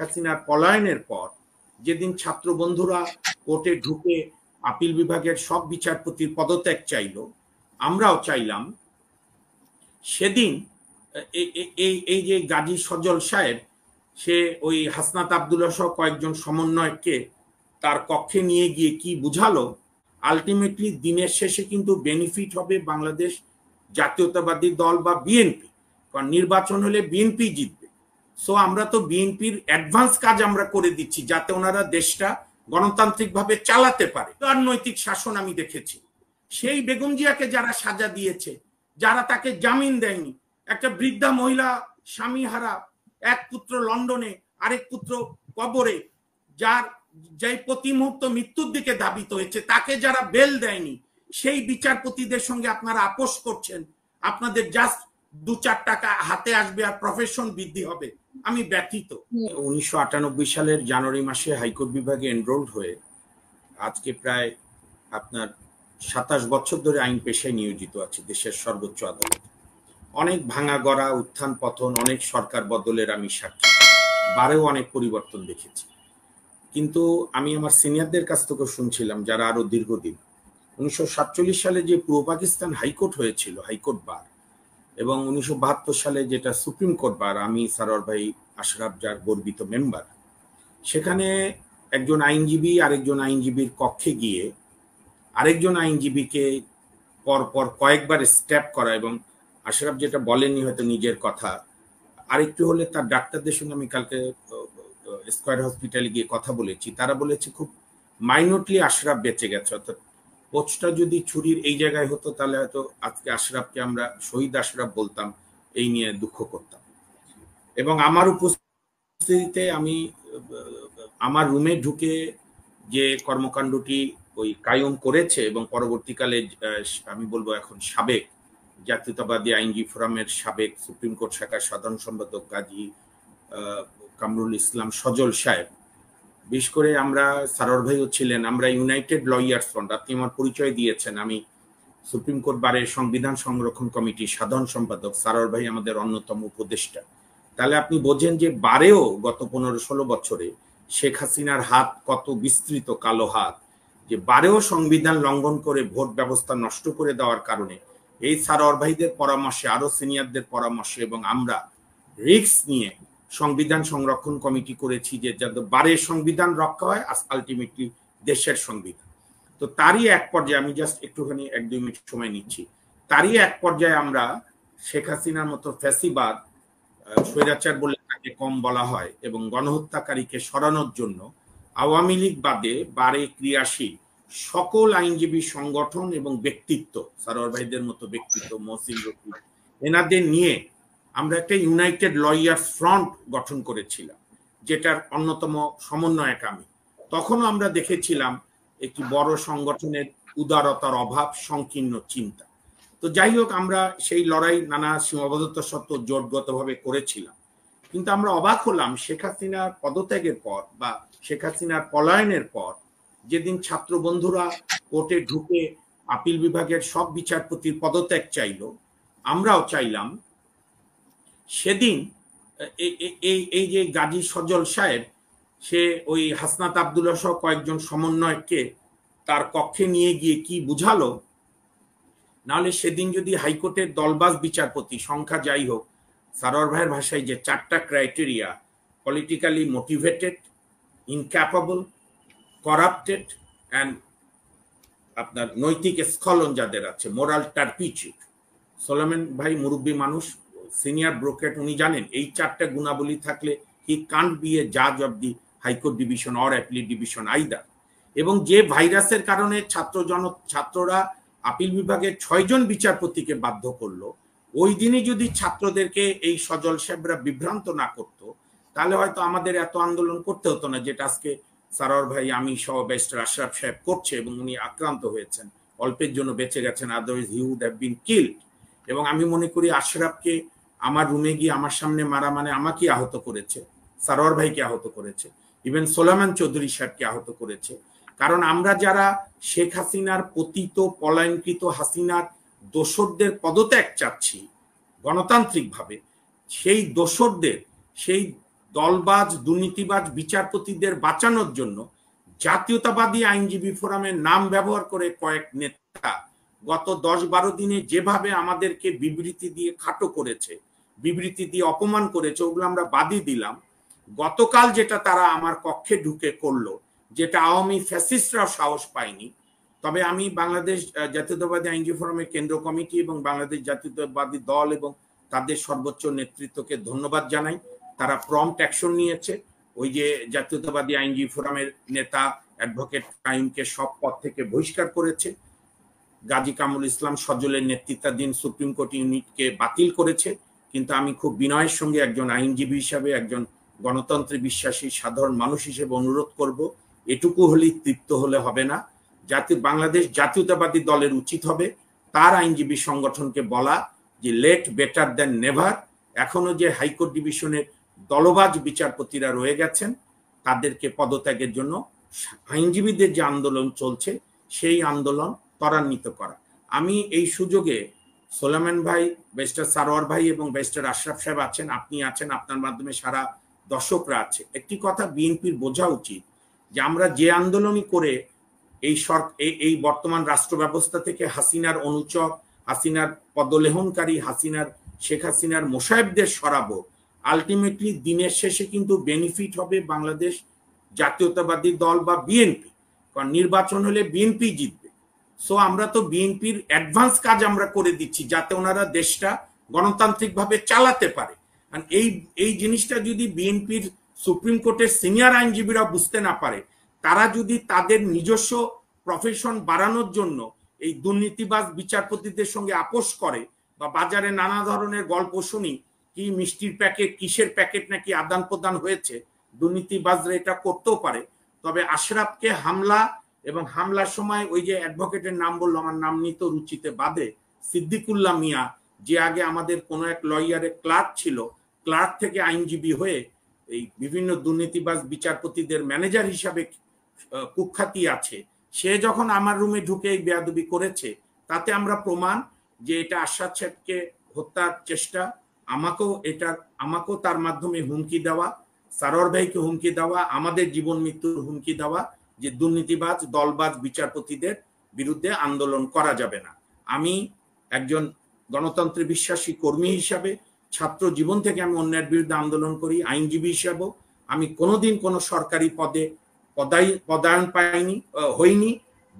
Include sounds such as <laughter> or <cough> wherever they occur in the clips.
হাসিনার পলায়নের পর যেদিন ছাত্র বন্ধুরা কোর্টে ঢুকে আপিল বিভাগের সব বিচারপতির পদত্যাগ চাইল আমরাও চাইলাম সেদিন এই এই যে গাজী সজল সাহেব সে ওই হাসনাত আবদুল্লা সহ কয়েকজন সমন্বয়কে তার কক্ষে নিয়ে গিয়ে কি বুঝালো আলটিমেটলি দিনের শেষে কিন্তু বেনিফিট হবে বাংলাদেশ জাতীয়তাবাদী দল বা বিএনপি কারণ নির্বাচন হলে বিএনপি জিতবে সো আমরা তো বিএনপির অ্যাডভান্স কাজ আমরা করে দিচ্ছি যাতে ওনারা দেশটা গণতান্ত্রিক ভাবে চালাতে পারে রাজনৈতিক শাসন আমি দেখেছি সেই বেগম জিয়াকে যারা সাজা দিয়েছে যারা তাকে জামিন দেয়নি একটা বৃদ্ধা মহিলা স্বামী হারা এক পুত্র লন্ডনে আরেক পুত্র কবরে যার যে প্রতি মুহূর্ত মৃত্যুর দিকে ধাবিত হয়েছে তাকে যারা বেল দেয়নি সেই বিচারপতিদের সঙ্গে আপনারা আপোষ করছেন আপনাদের জাস্ট দু চার টাকা হাতে আসবে আর প্রফেশন বৃদ্ধি হবে আমি ব্যথিত উনিশশো সালের জানুয়ারি মাসে হাইকোর্ট বিভাগে এনরোল্ড হয়ে আজকে প্রায় আপনার সাতাশ বছর ধরে আইন পেশায় নিয়োজিত আছে দেশের সর্বোচ্চ আদালত অনেক ভাঙা গড়া উত্থান পতন অনেক সরকার বদলের আমি সাক্ষী বারেও অনেক পরিবর্তন দেখেছি কিন্তু আমি আমার সিনিয়রদের কাছ থেকে শুনছিলাম যারা আরো দীর্ঘদিন উনিশশো সালে যে পূর্ব পাকিস্তান হাইকোর্ট হয়েছিল হাইকোর্ট বার এবং উনিশশো সালে যেটা সুপ্রিম কোর্ট বার আমি সারোয়ার ভাই আশরাফ যার গর্বিত মেম্বার সেখানে একজন আইনজীবী আরেকজন আইনজীবীর কক্ষে গিয়ে আরেকজন আইনজীবীকে পরপর কয়েকবার স্ট্যাপ করা এবং আশরাফ যেটা বলেনি হয়তো নিজের কথা আরেকটু হলে তার ডাক্তারদের সঙ্গে আমি কালকে স্কোয়ার হসপিটালে গিয়ে কথা বলেছি তারা বলেছে খুব মাইনরলি আশরাফ বেঁচে গেছে অর্থাৎ কোচটা যদি ছুরির এই জায়গায় হতো তাহলে হয়তো আজকে আশরাফকে আমরা শহীদ আশরাফ বলতাম এই নিয়ে দুঃখ করতাম এবং আমার উপস্থিতিতে আমি আমার রুমে ঢুকে যে কর্মকাণ্ডটি ওই কায়ম করেছে এবং পরবর্তীকালে আমি বলবো এখন সাবেক জাতীয়তাবাদী আইনজীবী ফোরামের সাবেক সুপ্রিম কোর্ট শাখার সাধারণ সম্পাদক কাজী কামরুল ইসলাম সজল সাহেব বিশেষ করে আমরা সারর ভাইও ছিলেন আমরা ইউনাইটেড লয়ার্স ফ্রন্ট আপনি আমার পরিচয় দিয়েছেন আমি সুপ্রিম কোর্ট বারের সংবিধান সংরক্ষণ কমিটির সাধারণ সম্পাদক সারর ভাই আমাদের অন্যতম উপদেষ্টা তাহলে আপনি বোঝেন যে বারেও গত পনেরো ষোলো বছরে শেখ হাসিনার হাত কত বিস্তৃত কালো হাত যে বারেও সংবিধান লঙ্ঘন করে ভোট ব্যবস্থা নষ্ট করে দেওয়ার কারণে এই সারর ভাইদের পরামর্শে আরো সিনিয়রদের পরামর্শে এবং আমরা রিক্স নিয়ে সংবিধান সংরক্ষণ কমিটি করেছি যে যাতে বারে সংবিধান রক্ষা হয় আজ আলটিমেটলি দেশের সংবিধান তো তারই এক পর্যায়ে আমি জাস্ট একটুখানি এক দুই মিনিট সময় নিচ্ছি তারই এক পর্যায়ে আমরা শেখ হাসিনার মতো ফ্যাসিবাদ স্বৈরাচার বলে তাকে কম বলা হয় এবং গণহত্যাকারীকে সরানোর জন্য আওয়ামী লীগ বাদে বারে ক্রিয়াশীল সকল আইনজীবী সংগঠন এবং ব্যক্তিত্ব সারোয়ার ভাইদের মতো ব্যক্তিত্ব মহসিন রফিক এনাদের নিয়ে আমরা একটা ইউনাইটেড লয়ার ফ্রন্ট গঠন করেছিলাম যেটার অন্যতম সমন্বয়ক আমি তখনও আমরা দেখেছিলাম একটি বড় সংগঠনের উদারতার অভাব সংকীর্ণ চিন্তা তো যাই হোক আমরা সেই লড়াই নানা সীমাবদ্ধতা সত্ত্বেও জোটগতভাবে করেছিলাম কিন্তু আমরা অবাক হলাম শেখ হাসিনার পদত্যাগের পর বা শেখ হাসিনার পলায়নের পর যেদিন ছাত্র বন্ধুরা কোর্টে ঢুকে আপিল বিভাগের সব বিচারপতির পদত্যাগ চাইল আমরাও চাইলাম সেদিন এই এই যে গাজী সজল সাহেব সে ওই হাসনাত আবদুল্লা সহ কয়েকজন সমন্বয়কে তার কক্ষে নিয়ে গিয়ে কি বুঝালো নাহলে সেদিন যদি হাইকোর্টের দলবাজ বিচারপতি সংখ্যা যাই হোক সারোয়ার ভাইয়ের ভাষায় যে চারটা criteria politically motivated incapable corrupted and আপনার নৈতিক স্খলন যাদের আছে মোরাল টার্পিচিট সোলামেন ভাই মুরব্বী মানুষ সিনিয়র ব্রোকেট উনি জানেন এই চারটা গুণাবলী থাকলে হি কান্ট বি এ জাজ of the high court division or appellate division either এবং যে ভাইরাসের কারণে ছাত্র জন ছাত্ররা আপিল বিভাগের ছয়জন বিচারপতিকে বাধ্য করলো ওই দিনই যদি ছাত্রদেরকে এই সজল সাহেবরা বিভ্রান্ত না করত তাহলে হয়তো আমাদের এত আন্দোলন করতে হতো না যেটা আজকে সারর ভাই আমি সহ বেস্টার আশরাফ সাহেব করছে এবং উনি আক্রান্ত হয়েছেন অল্পের জন্য বেঁচে গেছেন otherwise he would have been killed এবং আমি মনে করি আশরাফকে আমার রুমে গিয়ে আমার সামনে মারা মানে আমাকে আহত করেছে সারোয়ার ভাইকে আহত করেছে ইভেন সোলামান চৌধুরী সাহেবকে আহত করেছে কারণ আমরা যারা শেখ হাসিনার পতিত পলায়নকৃত হাসিনার দোসরদের পদত্যাগ চাচ্ছি গণতান্ত্রিকভাবে সেই দোসরদের সেই দলবাজ দুর্নীতিবাজ বিচারপতিদের বাঁচানোর জন্য জাতীয়তাবাদী আইনজীবী ফোরামের নাম ব্যবহার করে কয়েক নেতা গত দশ বারো দিনে যেভাবে আমাদেরকে বিবৃতি দিয়ে খাটো করেছে বিবৃতি দিয়ে অপমান করেছে ওগুলো আমরা বাদই দিলাম গতকাল যেটা তারা আমার কক্ষে ঢুকে করলো যেটা আওয়ামী ফ্যাসিস্টরা সাহস পায়নি তবে আমি বাংলাদেশ জাতীয়তাবাদী আইনজীবী ফোরামের কেন্দ্র কমিটি এবং বাংলাদেশ জাতীয়তাবাদী দল এবং তাদের সর্বোচ্চ নেতৃত্বকে ধন্যবাদ জানাই তারা প্রম্পট অ্যাকশন নিয়েছে ওই যে জাতীয়তাবাদী আইনজীবী ফোরামের নেতা অ্যাডভোকেট কাইমকে সব পথ থেকে বহিষ্কার করেছে গাজী কামরুল ইসলাম সজলের নেতৃত্বাধীন সুপ্রিম কোর্ট ইউনিটকে বাতিল করেছে কিন্তু আমি খুব বিনয়ের সঙ্গে একজন আইনজীবী হিসাবে একজন গণতন্ত্রে বিশ্বাসী সাধারণ মানুষ হিসেবে অনুরোধ করব এটুকু হলেই তৃপ্ত হলে হবে না জাতি বাংলাদেশ জাতীয়তাবাদী দলের উচিত হবে তার আইনজীবী সংগঠনকে বলা যে লেট বেটার দেন নেভার এখনো যে হাইকোর্ট ডিভিশনের দলবাজ বিচারপতিরা রয়ে গেছেন তাদেরকে পদত্যাগের জন্য আইনজীবীদের যে আন্দোলন চলছে সেই আন্দোলন ত্বরান্বিত করা আমি এই সুযোগে সোলামেন ভাই বেস্টার সারোয়ার ভাই এবং বেস্টার আশরাফ সাহেব আছেন আপনি আছেন আপনার মাধ্যমে সারা দর্শকরা আছে একটি কথা বিএনপির বোঝা উচিত যে আমরা যে আন্দোলনই করে এই সর এই বর্তমান রাষ্ট্র ব্যবস্থা থেকে হাসিনার অনুচর হাসিনার পদলেহনকারী হাসিনার শেখ হাসিনার মোসাহেবদের সরাবো আলটিমেটলি দিনের শেষে কিন্তু বেনিফিট হবে বাংলাদেশ জাতীয়তাবাদী দল বা বিএনপি কারণ নির্বাচন হলে বিএনপি জিতবে সো আমরা তো বিএনপির অ্যাডভান্স কাজ আমরা করে দিচ্ছি যাতে ওনারা দেশটা গণতান্ত্রিকভাবে চালাতে পারে এই এই জিনিসটা যদি বিএনপির সুপ্রিম কোর্টের সিনিয়র আইনজীবীরা বুঝতে না পারে তারা যদি তাদের নিজস্ব প্রফেশন বাড়ানোর জন্য এই দুর্নীতিবাজ বিচারপতিদের সঙ্গে আপোষ করে বা বাজারে নানা ধরনের গল্প শুনি কি মিষ্টির প্যাকেট কিসের প্যাকেট নাকি আদান প্রদান হয়েছে দুর্নীতিবাজরা এটা করতেও পারে তবে আশরাফকে হামলা এবং হামলার সময় ওই যে অ্যাডভোকেটের নাম বললো আমার নাম নিত রুচিতে বাদে সিদ্দিকুল্লাহ মিয়া যে আগে আমাদের কোনো এক লয়ারের ক্লার্ক ছিল ক্লার্ক থেকে আইনজীবী হয়ে এই বিভিন্ন দুর্নীতিবাজ বিচারপতিদের ম্যানেজার হিসাবে কুখ্যাতি আছে সে যখন আমার রুমে ঢুকে এই বেয়াদুবি করেছে তাতে আমরা প্রমাণ যে এটা আশ্বাদ শেখকে হত্যার চেষ্টা আমাকেও এটা আমাকেও তার মাধ্যমে হুমকি দেওয়া সারর ভাইকে হুমকি দেওয়া আমাদের জীবন মৃত্যুর হুমকি দেওয়া যে দুর্নীতিবাজ দলবাজ বিচারপতিদের বিরুদ্ধে আন্দোলন করা যাবে না আমি একজন গণতন্ত্রে বিশ্বাসী কর্মী হিসাবে ছাত্র জীবন থেকে আমি অন্যের বিরুদ্ধে আন্দোলন করি আইনজীবী হিসাবেও আমি কোনোদিন কোনো সরকারি পদে পদাই পদায়ন পাইনি হইনি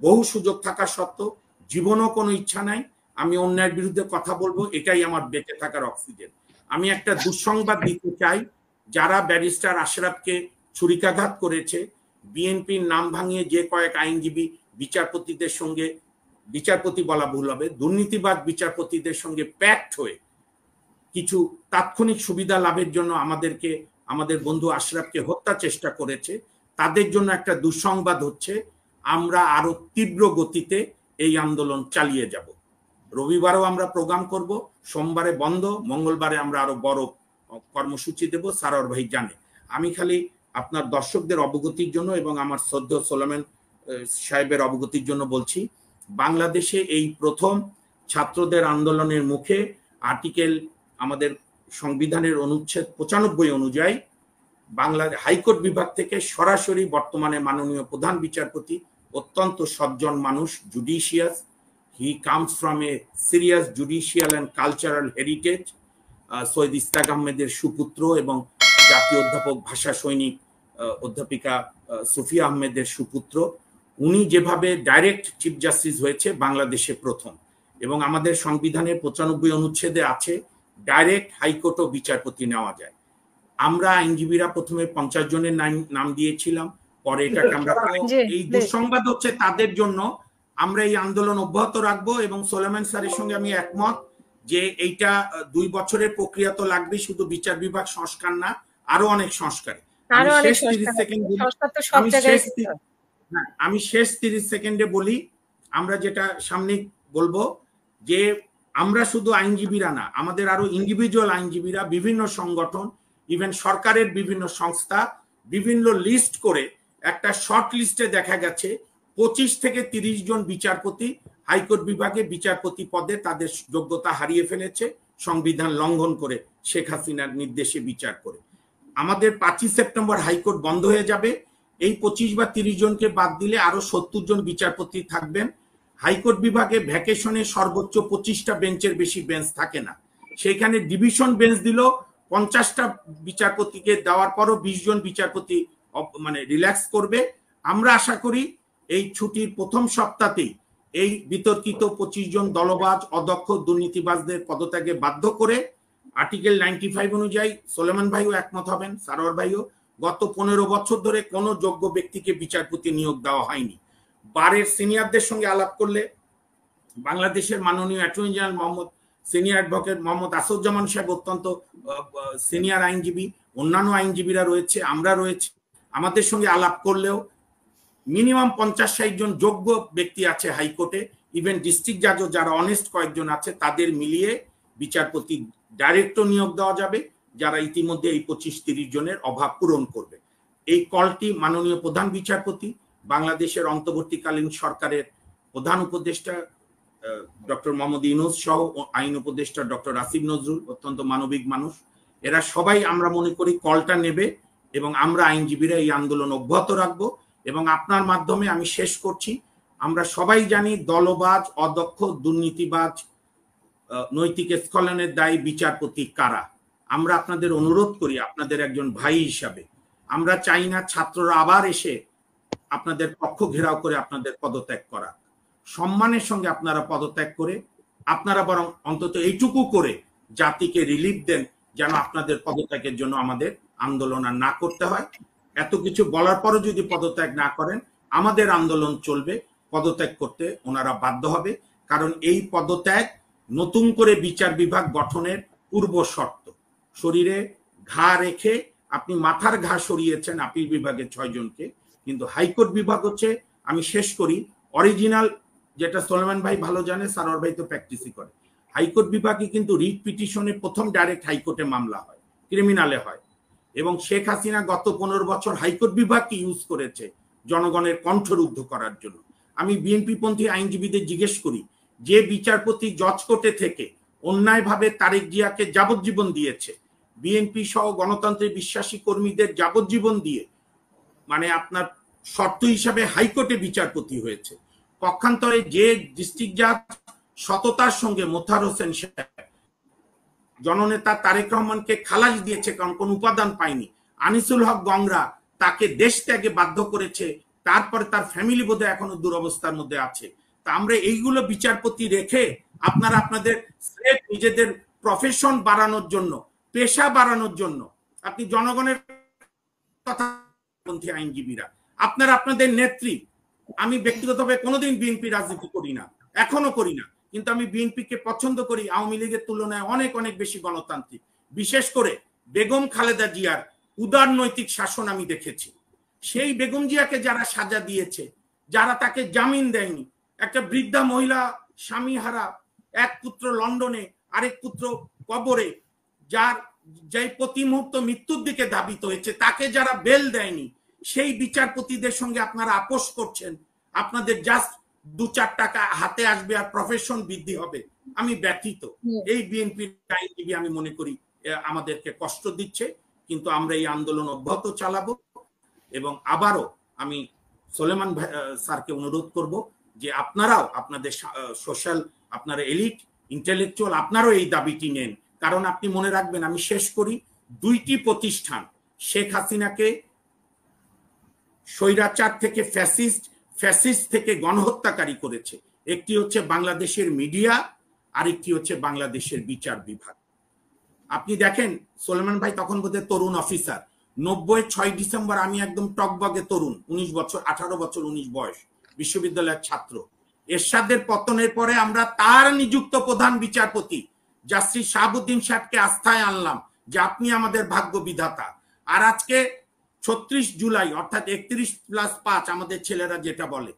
বহু সুযোগ থাকা সত্ত্বেও জীবনও কোনো ইচ্ছা নাই আমি অন্যায়ের বিরুদ্ধে কথা বলবো এটাই আমার বেঁচে থাকার অক্সিজেন আমি একটা দুঃসংবাদ দিতে চাই যারা ব্যারিস্টার আশরাফকে ছুরিকাঘাত করেছে বিএনপির নাম ভাঙিয়ে যে কয়েক আইনজীবী বিচারপতিদের সঙ্গে বিচারপতি বলা ভুল হবে দুর্নীতিবাদ বিচারপতিদের সঙ্গে প্যাক্ট হয়ে কিছু তাৎক্ষণিক সুবিধা লাভের জন্য আমাদেরকে আমাদের বন্ধু আশরাফকে হত্যা চেষ্টা করেছে তাদের জন্য একটা দুঃসংবাদ হচ্ছে আমরা আরো তীব্র গতিতে এই আন্দোলন চালিয়ে যাব রবিবারও আমরা প্রোগ্রাম করব সোমবারে বন্ধ মঙ্গলবারে আমরা আরো বড় কর্মসূচি দেব সারর ভাই জানে আমি খালি আপনার দর্শকদের অবগতির জন্য এবং আমার সদ্য সোলামেন সাহেবের অবগতির জন্য বলছি বাংলাদেশে এই প্রথম ছাত্রদের আন্দোলনের মুখে আর্টিকেল আমাদের সংবিধানের অনুচ্ছেদ পঁচানব্বই অনুযায়ী বাংলা হাইকোর্ট বিভাগ থেকে সরাসরি বর্তমানে মাননীয় প্রধান বিচারপতি অত্যন্ত সজ্জন মানুষ judicious he comes from a serious judicial and cultural heritage Syed Ishtiaq আহমেদের সুপুত্র এবং জাতীয় অধ্যাপক ভাষা সৈনিক অধ্যাপিকা সুফিয়া আহমেদের সুপুত্র উনি যেভাবে ডাইরেক্ট চিফ জাস্টিস হয়েছে বাংলাদেশে প্রথম এবং আমাদের সংবিধানের পঁচানব্বই অনুচ্ছেদে আছে ডাইরেক্ট হাইকোর্টও বিচারপতি নেওয়া যায় আমরা আইনজীবীরা প্রথমে পঞ্চাশ জনের নাম দিয়েছিলাম পরে এটাকে আমরা <laughs> এই দুঃসংবাদ হচ্ছে তাদের জন্য আমরা এই আন্দোলন অব্যাহত রাখবো এবং সোলেমান স্যারের সঙ্গে আমি একমত যে এইটা দুই বছরের প্রক্রিয়া তো লাগবে শুধু বিচার বিভাগ সংস্কার না আরো অনেক সংস্কার হ্যাঁ, আমি শেষ তিরিশ সেকেন্ডে বলি আমরা যেটা সামনে বলবো যে আমরা শুধু আইনজীবীরা না আমাদের আরো ইন্ডিভিজুয়াল আইনজীবীরা বিভিন্ন সংগঠন ইভেন সরকারের বিভিন্ন সংস্থা বিভিন্ন লিস্ট করে একটা শর্ট লিস্টে দেখা গেছে পঁচিশ থেকে তিরিশ জন বিচারপতি হাইকোর্ট বিভাগে বিচারপতি পদে তাদের যোগ্যতা হারিয়ে ফেলেছে সংবিধান লঙ্ঘন করে শেখ হাসিনার নির্দেশে বিচার করে আমাদের পাঁচই সেপ্টেম্বর হাইকোর্ট বন্ধ হয়ে যাবে এই পঁচিশ বা তিরিশ জনকে বাদ দিলে আরো সত্তর জন বিচারপতি থাকবেন হাইকোর্ট বিভাগে ভ্যাকেশনে সর্বোচ্চ পঁচিশটা বেঞ্চের বেশি বেঞ্চ থাকে না সেখানে ডিভিশন বেঞ্চ দিল পঞ্চাশটা বিচারপতিকে দেওয়ার পরও বিশ জন বিচারপতি মানে রিল্যাক্স করবে আমরা আশা করি এই ছুটির প্রথম সপ্তাহতেই এই বিতর্কিত পঁচিশ জন দলবাজ অদক্ষ দুর্নীতিবাজদের পদত্যাগে বাধ্য করে আর্টিকেল নাইনটি ফাইভ অনুযায়ী সোলেমান ভাইও একমত হবেন সারোয়ার ভাইও গত পনেরো বছর ধরে কোনো যোগ্য ব্যক্তিকে বিচারপতি নিয়োগ দেওয়া হয়নি বারের সিনিয়রদের সঙ্গে আলাপ করলে বাংলাদেশের মাননীয় attorney general Mohammad senior advocate Mohammad Asuzzaman সাহেব অত্যন্ত সিনিয়র আইনজীবী অন্যান্য আইনজীবীরা রয়েছে আমরা রয়েছে আমাদের সঙ্গে আলাপ করলেও মিনিমাম পঞ্চাশ ষাট জন যোগ্য ব্যক্তি আছে হাইকোর্টে ইভেন ডিস্ট্রিক্ট জাজও যারা অনেস্ট কয়েকজন আছে তাদের মিলিয়ে বিচারপতি ডাইরেক্টর নিয়োগ দেওয়া যাবে যারা ইতিমধ্যে এই পঁচিশ তিরিশ জনের অভাব পূরণ করবে এই কলটি মাননীয় প্রধান বিচারপতি বাংলাদেশের অন্তর্বর্তীকালীন সরকারের প্রধান উপদেষ্টা ডক্টর মোহাম্মদ ইউনুস সহ আইন উপদেষ্টা ডক্টর আসিফ নজরুল অত্যন্ত মানবিক মানুষ এরা সবাই আমরা মনে করি কলটা নেবে এবং আমরা আইনজীবীরা এই আন্দোলন অব্যাহত রাখবো এবং আপনার মাধ্যমে আমি শেষ করছি আমরা সবাই জানি দলবাজ অদক্ষ দুর্নীতিবাজ নৈতিক স্খলনের দায়ী বিচারপতি কারা আমরা আপনাদের অনুরোধ করি আপনাদের একজন ভাই হিসাবে আমরা চাই না ছাত্ররা আবার এসে আপনাদের পক্ষ ঘেরাও করে আপনাদের পদত্যাগ করা সম্মানের সঙ্গে আপনারা পদত্যাগ করে আপনারা বরং অন্তত এইটুকু করে জাতিকে রিলিফ দেন যেন আপনাদের পদত্যাগের জন্য আমাদের আন্দোলন আর না করতে হয় এত কিছু বলার পরও যদি পদত্যাগ না করেন আমাদের আন্দোলন চলবে পদত্যাগ করতে ওনারা বাধ্য হবে কারণ এই পদত্যাগ নতুন করে বিচার বিভাগ গঠনের পূর্ব শর্ত শরীরে ঘা রেখে আপনি মাথার ঘা সরিয়েছেন আপিল বিভাগের ছয়জনকে কিন্তু হাইকোর্ট বিভাগ হচ্ছে আমি শেষ করি অরিজিনাল যেটা সোলেমান ভাই ভালো জানে সারোয়ার ভাই তো প্র্যাকটিসই করে হাইকোর্ট বিভাগে কিন্তু রিট পিটিশনে প্রথম ডাইরেক্ট হাইকোর্টে মামলা হয় ক্রিমিনালে হয় এবং শেখ হাসিনা গত পনেরো বছর হাইকোর্ট বিভাগকে ইউজ করেছে জনগণের কণ্ঠরুদ্ধ করার জন্য আমি বিএনপি পন্থী আইনজীবীদের জিজ্ঞেস করি যে বিচারপতি জজকোটে থেকে অন্যায়ভাবে তারেক জিয়াকে যাবজ্জীবন দিয়েছে বিএনপি সহ গণতন্ত্রের বিশ্বাসী কর্মীদের যাবজ্জীবন দিয়ে মানে আপনার শর্ত হিসাবে হাইকোর্টে বিচারপতি হয়েছে পক্ষান্তরে যে ডিস্ট্রিক্ট জাজ সততার সঙ্গে মোথার হোসেন জননেতা তারেক রহমানকে খালাস দিয়েছে কারণ কোন উপাদান পায়নি আনিসুল হক গংরা তাকে দেশ ত্যাগে বাধ্য করেছে তারপরে তার ফ্যামিলি বোধহয় এখনো দুরবস্থার মধ্যে আছে তা আমরা এইগুলো বিচারপতি রেখে আপনারা আপনাদের নিজেদের প্রফেশন বাড়ানোর জন্য পেশা বাড়ানোর জন্য আপনি জনগণের আইনজীবীরা আপনারা আপনাদের নেত্রী আমি ব্যক্তিগতভাবে কোনোদিন বিএনপি রাজনীতি করি না এখনো করি না কিন্তু আমি বিএনপিকে পছন্দ করি আওয়ামী লীগের তুলনায় অনেক অনেক বেশি গণতান্ত্রিক বিশেষ করে বেগম খালেদা জিয়ার উদার নৈতিক শাসন আমি দেখেছি সেই বেগম জিয়াকে যারা সাজা দিয়েছে যারা তাকে জামিন দেয়নি একটা বৃদ্ধা মহিলা স্বামী হারা এক পুত্র লন্ডনে আরেক পুত্র কবরে যার যে প্রতি মুহূর্ত মৃত্যুর দিকে ধাবিত হয়েছে তাকে যারা বেল দেয়নি সেই বিচারপতিদের সঙ্গে আপনারা আপোষ করছেন আপনাদের জাস্ট দু চার টাকা হাতে আসবে আর প্রফেশন বৃদ্ধি হবে আমি ব্যথিত এই বিএনপির আইনজীবী আমি মনে করি আমাদেরকে কষ্ট দিচ্ছে কিন্তু আমরা এই আন্দোলন অব্যাহত চালাবো এবং আবারও আমি সোলেমান স্যারকে অনুরোধ করব যে আপনারাও আপনাদের সোশ্যাল আপনার এলিট ইন্টেলেকচুয়াল আপনারও এই দাবিটি নেন কারণ আপনি মনে রাখবেন আমি শেষ করি দুইটি প্রতিষ্ঠান শেখ হাসিনাকে স্বৈরাচার থেকে ফ্যাসিস্ট ফ্যাসিস্ট থেকে গণহত্যাকারী করেছে একটি হচ্ছে বাংলাদেশের মিডিয়া আরেকটি হচ্ছে বাংলাদেশের বিচার বিভাগ আপনি দেখেন সোলেমান ভাই তখন বোধহয় তরুণ অফিসার নব্বই ছয় ডিসেম্বর আমি একদম টকবগে তরুণ উনিশ বছর আঠারো বছর উনিশ বয়স বিশ্ববিদ্যালয়ের ছাত্র এরশাদের পতনের পরে আমরা তার নিযুক্ত প্রধান বিচারপতি যা শ্রী শাহাবুদ্দিন সাহেবকে আস্থায় আনলাম যে আপনি আমাদের ভাগ্য বিধাতা আর আজকে ছত্রিশ জুলাই অর্থাৎ একত্রিশ প্লাস পাঁচ আমাদের ছেলেরা যেটা বলে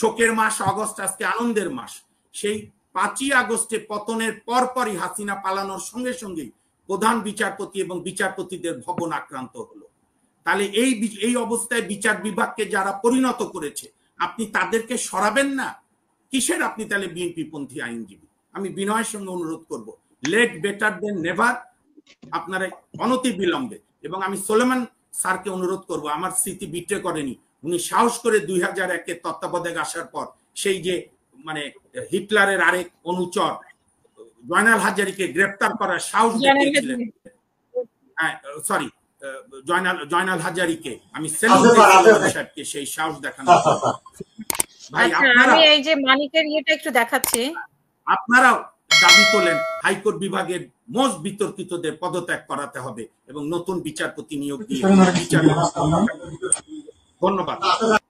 শোকের মাস অগস্ট আজকে আনন্দের মাস সেই পাঁচই আগস্টে পতনের পরপরই হাসিনা পালানোর সঙ্গে সঙ্গেই প্রধান বিচারপতি এবং বিচারপতিদের ভবন আক্রান্ত হলো তাহলে এই এই অবস্থায় বিচার বিভাগকে যারা পরিণত করেছে আপনি তাদেরকে সরাবেন না কিসের আপনি তাহলে বিএনপি পন্থী আইনজীবী আমি বিনয়ের সঙ্গে অনুরোধ করব লেট বেটার দেন নেভার আপনারা অনতি বিলম্বে এবং আমি সোলেমান স্যারকে অনুরোধ করব আমার স্মৃতি বিট্রে করেনি উনি সাহস করে দুই হাজার একে তত্ত্বাবধায়ক আসার পর সেই যে মানে হিটলারের আরেক অনুচর জয়নাল হাজারিকে গ্রেপ্তার করার সাহস হ্যাঁ সরি জয়নাল জয়নাল হাজারিকে আমি সাহেবকে আচ্ছা, আচ্ছা, আচ্ছা। সেই সাহস দেখানো ভাই আমি এই যে মানিকের ইয়েটা একটু দেখাচ্ছি আপনারাও দাবি তোলেন হাইকোর্ট বিভাগের মোস্ট বিতর্কিতদের পদত্যাগ করাতে হবে এবং নতুন বিচারপতি নিয়োগ দিয়ে ধন্যবাদ